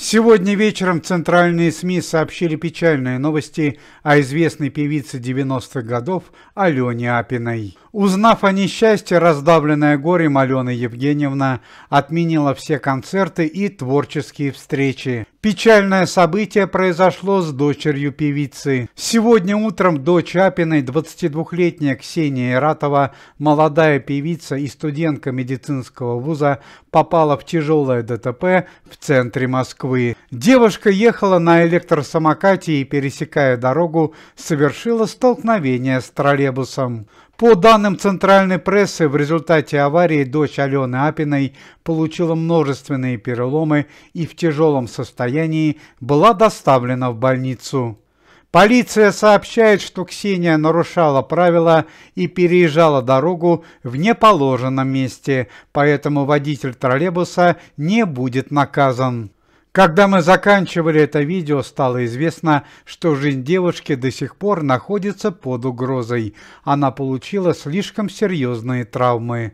Сегодня вечером центральные СМИ сообщили печальные новости о известной певице 90-х годов Алене Апиной. Узнав о несчастье, раздавленная горем Алена Евгеньевна отменила все концерты и творческие встречи, Печальное событие произошло с дочерью певицы. Сегодня утром дочь Апиной, 22-летняя Ксения Иратова, молодая певица и студентка медицинского вуза, попала в тяжелое ДТП в центре Москвы. Девушка ехала на электросамокате и, пересекая дорогу, совершила столкновение с троллейбусом. По данным центральной прессы, в результате аварии дочь Алены Апиной получила множественные переломы и в тяжелом состоянии была доставлена в больницу. Полиция сообщает, что Ксения нарушала правила и переезжала дорогу в неположенном месте, поэтому водитель троллейбуса не будет наказан. Когда мы заканчивали это видео, стало известно, что жизнь девушки до сих пор находится под угрозой. Она получила слишком серьезные травмы.